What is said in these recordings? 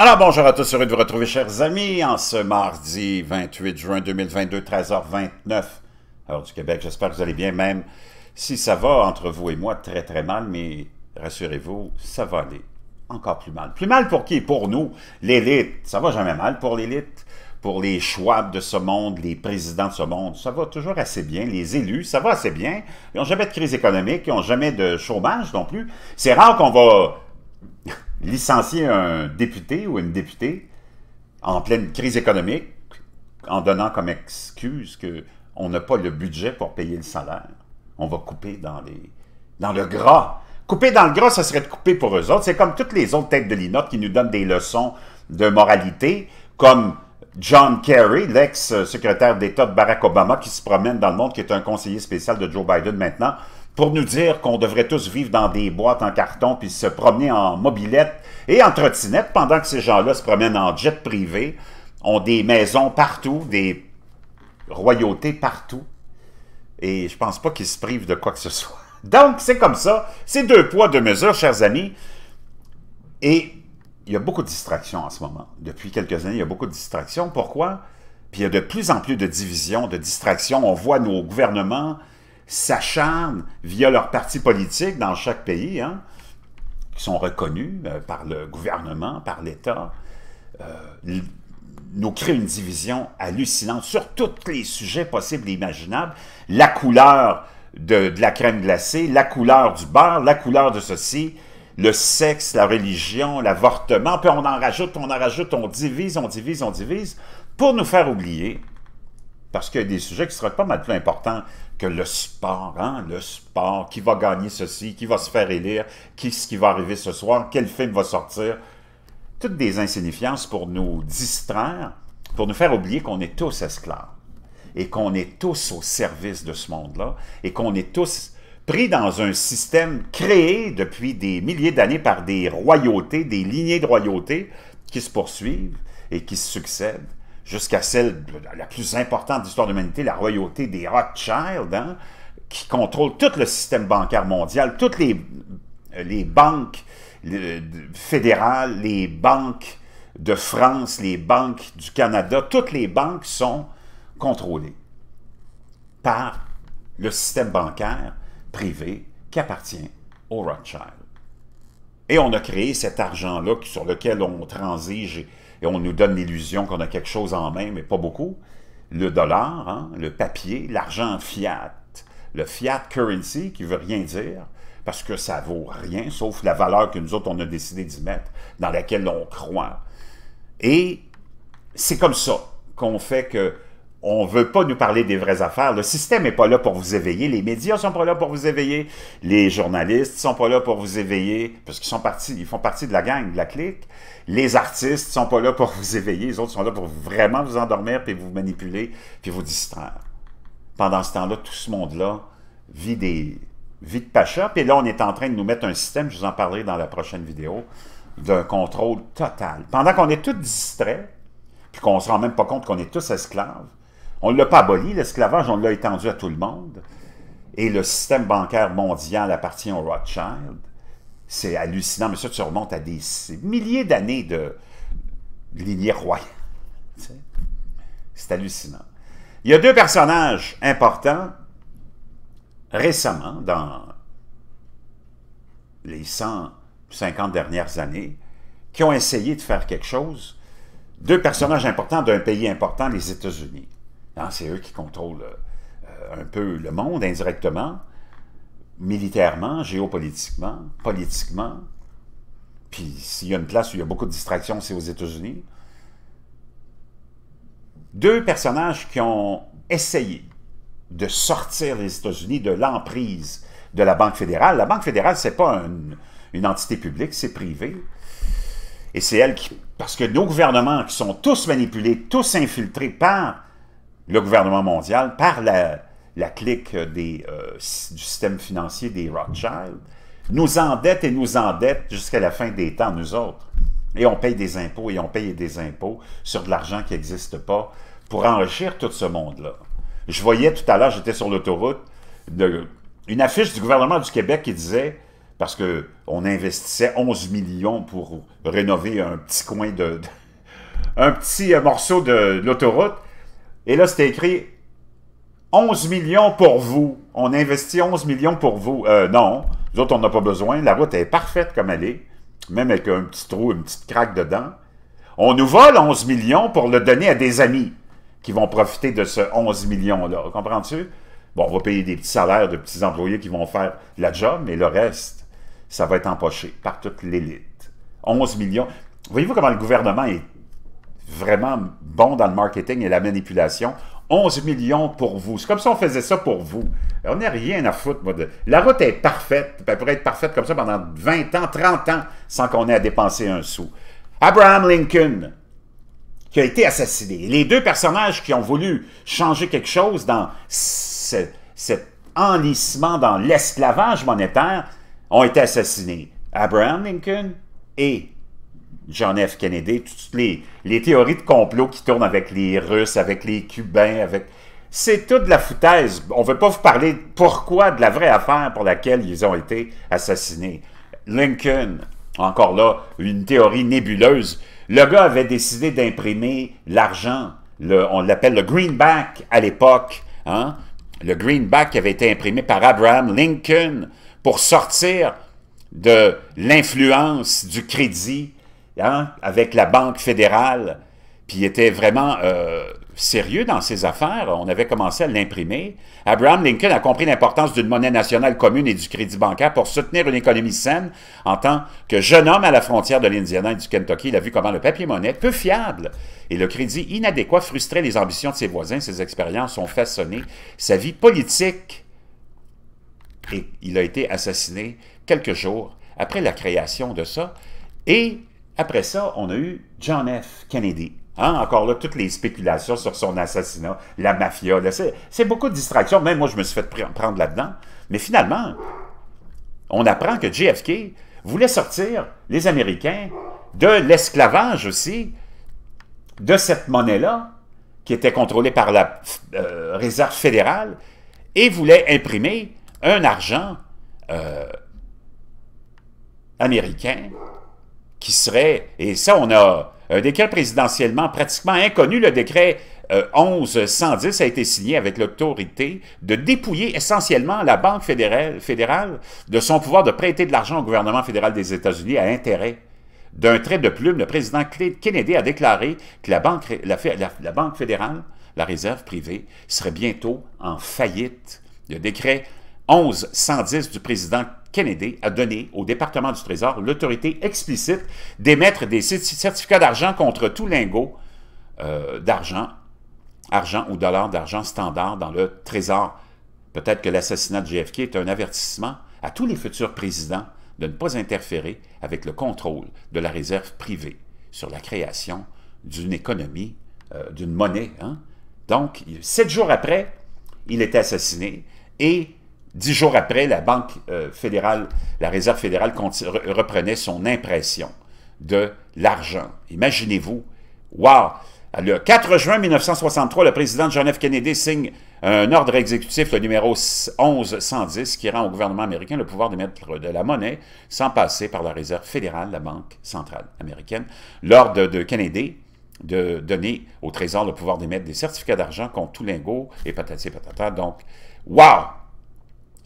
Alors bonjour à tous, heureux de vous retrouver chers amis en ce mardi 28 juin 2022, 13h29, heure du Québec. J'espère que vous allez bien, même si ça va entre vous et moi très très mal, mais rassurez-vous, ça va aller encore plus mal. Plus mal pour qui? Pour nous, l'élite. Ça va jamais mal pour l'élite, pour les choix de ce monde, les présidents de ce monde. Ça va toujours assez bien. Les élus, ça va assez bien. Ils n'ont jamais de crise économique, ils n'ont jamais de chômage non plus. C'est rare qu'on va licencier un député ou une députée en pleine crise économique en donnant comme excuse qu'on n'a pas le budget pour payer le salaire. On va couper dans, les, dans le gras. Couper dans le gras, ça serait de couper pour eux autres. C'est comme toutes les autres têtes de linotte qui nous donnent des leçons de moralité, comme John Kerry, l'ex-secrétaire d'État de Barack Obama, qui se promène dans le monde, qui est un conseiller spécial de Joe Biden maintenant, pour nous dire qu'on devrait tous vivre dans des boîtes en carton puis se promener en mobilette et en trottinette pendant que ces gens-là se promènent en jet privé, ont des maisons partout, des royautés partout. Et je pense pas qu'ils se privent de quoi que ce soit. Donc, c'est comme ça. C'est deux poids, deux mesures, chers amis. Et il y a beaucoup de distractions en ce moment. Depuis quelques années, il y a beaucoup de distractions. Pourquoi? Puis il y a de plus en plus de divisions, de distractions. On voit nos gouvernements s'acharnent via leur parti politique dans chaque pays, hein, qui sont reconnus euh, par le gouvernement, par l'État, euh, nous créent une division hallucinante sur tous les sujets possibles et imaginables. La couleur de, de la crème glacée, la couleur du beurre, la couleur de ceci, le sexe, la religion, l'avortement, puis on en rajoute, on en rajoute, on divise, on divise, on divise, pour nous faire oublier parce qu'il y a des sujets qui seraient pas mal plus importants que le sport, hein? le sport, qui va gagner ceci, qui va se faire élire, ce qui va arriver ce soir, quel film va sortir. Toutes des insignifiances pour nous distraire, pour nous faire oublier qu'on est tous esclaves et qu'on est tous au service de ce monde-là et qu'on est tous pris dans un système créé depuis des milliers d'années par des royautés, des lignées de royautés qui se poursuivent et qui se succèdent jusqu'à celle la plus importante de l'histoire de l'humanité, la royauté des Rothschild, hein, qui contrôle tout le système bancaire mondial, toutes les, euh, banques fédérales, les banques de France, les banques du Canada, toutes les banques sont contrôlées par le système bancaire privé qui appartient aux Rothschild. Et on a créé cet argent-là sur lequel on transige et on nous donne l'illusion qu'on a quelque chose en main, mais pas beaucoup. Le dollar, hein, le papier, l'argent fiat, le fiat currency qui veut rien dire, parce que ça vaut rien, sauf la valeur que nous autres, on a décidé d'y mettre, dans laquelle on croit. Et c'est comme ça qu'on fait que on veut pas nous parler des vraies affaires. Le système est pas là pour vous éveiller. Les médias sont pas là pour vous éveiller. Les journalistes sont pas là pour vous éveiller parce qu'ils sont partis, ils font partie de la gang, de la clique. Les artistes sont pas là pour vous éveiller. Les autres sont là pour vraiment vous endormir puis vous manipuler puis vous distraire. Pendant ce temps-là, tout ce monde-là vit des vies de pacha. Puis là, on est en train de nous mettre un système. Je vous en parlerai dans la prochaine vidéo d'un contrôle total. Pendant qu'on est tous distraits puis qu'on se rend même pas compte qu'on est tous esclaves on ne l'a pas aboli, l'esclavage, on l'a étendu à tout le monde. Et le système bancaire mondial appartient au Rothschild. C'est hallucinant, mais ça, tu remontes à des milliers d'années de lignée royale. C'est hallucinant. Il y a deux personnages importants récemment, dans les 150 dernières années, qui ont essayé de faire quelque chose. Deux personnages importants d'un pays important, les États-Unis. Hein, c'est eux qui contrôlent euh, un peu le monde indirectement, militairement, géopolitiquement, politiquement. Puis s'il y a une place où il y a beaucoup de distractions, c'est aux États-Unis. Deux personnages qui ont essayé de sortir les États-Unis de l'emprise de la Banque fédérale. La Banque fédérale, ce n'est pas une, entité publique, c'est privé. Et c'est elle qui... Parce que nos gouvernements, qui sont tous manipulés, tous infiltrés par le gouvernement mondial, par la, clique euh, du système financier des Rothschild, nous endette et nous endette jusqu'à la fin des temps, nous autres. Et on paye des impôts et on paye des impôts sur de l'argent qui n'existe pas pour enrichir tout ce monde-là. Je voyais tout à l'heure, j'étais sur l'autoroute, une affiche du gouvernement du Québec qui disait, parce qu'on investissait 11 millions pour rénover un petit coin de, un petit euh, morceau de l'autoroute, et là, c'était écrit 11 millions pour vous. On investit 11 millions pour vous. Euh, non, nous autres, on n'a pas besoin. La route est parfaite comme elle est, même avec un petit trou, une petite craque dedans. On nous vole 11 millions pour le donner à des amis qui vont profiter de ce 11 millions-là. Comprends-tu? Bon, on va payer des petits salaires de petits employés qui vont faire la job, mais le reste, ça va être empoché par toute l'élite. 11 millions. Voyez-vous comment le gouvernement est vraiment bon dans le marketing et la manipulation. 11 millions pour vous. C'est comme si on faisait ça pour vous. On n'a rien à foutre. Moi, La route est parfaite. Elle pourrait être parfaite comme ça pendant 20 ans, 30 ans, sans qu'on ait à dépenser un sou. Abraham Lincoln, qui a été assassiné. Les deux personnages qui ont voulu changer quelque chose dans cet enlissement, dans l'esclavage monétaire, ont été assassinés. Abraham Lincoln et John F. Kennedy, toutes les, théories de complot qui tournent avec les Russes, avec les Cubains, avec... C'est toute de la foutaise. On ne veut pas vous parler pourquoi de la vraie affaire pour laquelle ils ont été assassinés. Lincoln, encore là, une théorie nébuleuse. Le gars avait décidé d'imprimer l'argent. on l'appelle le greenback à l'époque. Hein. Le greenback avait été imprimé par Abraham Lincoln pour sortir de l'influence du crédit Hein, avec la Banque fédérale, puis il était vraiment euh, sérieux dans ses affaires. On avait commencé à l'imprimer. Abraham Lincoln a compris l'importance d'une monnaie nationale commune et du crédit bancaire pour soutenir une économie saine en tant que jeune homme à la frontière de l'Indiana et du Kentucky. Il a vu comment le papier-monnaie, peu fiable, et le crédit inadéquat frustrait les ambitions de ses voisins. Ses expériences ont façonné sa vie politique. Et il a été assassiné quelques jours après la création de ça. Et après ça, on a eu John F. Kennedy. Hein, encore là, toutes les spéculations sur son assassinat, la mafia, c'est beaucoup de distractions. Même moi, je me suis fait prendre là-dedans. Mais finalement, on apprend que JFK voulait sortir les Américains de l'esclavage aussi, de cette monnaie-là, qui était contrôlée par la euh, Réserve fédérale, et voulait imprimer un argent euh, américain qui serait, et ça on a un décret présidentiellement pratiquement inconnu, le décret 1110 euh, a été signé avec l'autorité de dépouiller essentiellement la Banque fédérale, fédérale de son pouvoir de prêter de l'argent au gouvernement fédéral des États-Unis à intérêt. D'un trait de plume, le président Kennedy a déclaré que la Banque, la banque fédérale, la réserve privée, serait bientôt en faillite. Le décret 1110 du président Kennedy a donné au département du Trésor l'autorité explicite d'émettre des certificats d'argent contre tout lingot euh, d'argent, argent ou dollars d'argent standard dans le Trésor. Peut-être que l'assassinat de JFK est un avertissement à tous les futurs présidents de ne pas interférer avec le contrôle de la réserve privée sur la création d'une économie, euh, d'une monnaie. Hein. Donc, sept jours après, il est assassiné et Dix jours après, la Banque euh, fédérale, la Réserve fédérale reprenait son impression de l'argent. Imaginez-vous, wow! Le 4 juin 1963, le président John F. Kennedy signe un ordre exécutif, le numéro 1110, qui rend au gouvernement américain le pouvoir d'émettre de la monnaie sans passer par la Réserve fédérale, la Banque centrale américaine. L'ordre de Kennedy de donner au Trésor le pouvoir d'émettre des certificats d'argent contre tout lingot et patati patata. Donc, wow!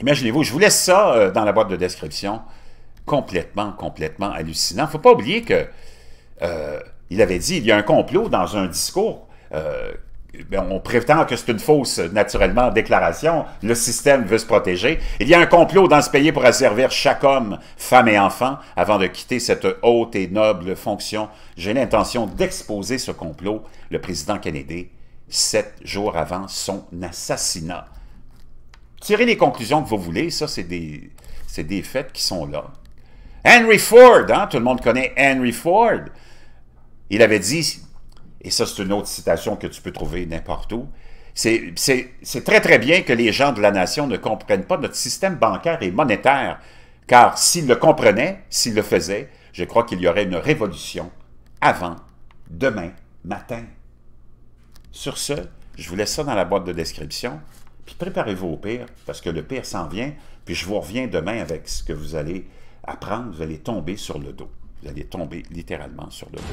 Imaginez-vous, je vous laisse ça euh, dans la boîte de description. Complètement, complètement hallucinant. Il ne faut pas oublier que euh, il avait dit, il y a un complot dans un discours. Euh, ben, on prétend que c'est une fausse, naturellement, déclaration. Le système veut se protéger. Il y a un complot dans ce pays pour asservir chaque homme, femme et enfant avant de quitter cette haute et noble fonction. J'ai l'intention d'exposer ce complot. Le président Kennedy, sept jours avant son assassinat. Tirez les conclusions que vous voulez, ça, c'est des, des faits qui sont là. Henry Ford, hein? tout le monde connaît Henry Ford. Il avait dit, et ça c'est une autre citation que tu peux trouver n'importe où, c'est très très bien que les gens de la nation ne comprennent pas notre système bancaire et monétaire, car s'ils le comprenaient, s'ils le faisaient, je crois qu'il y aurait une révolution avant demain matin. Sur ce, je vous laisse ça dans la boîte de description préparez-vous au pire, parce que le pire s'en vient, puis je vous reviens demain avec ce que vous allez apprendre. Vous allez tomber sur le dos. Vous allez tomber littéralement sur le dos.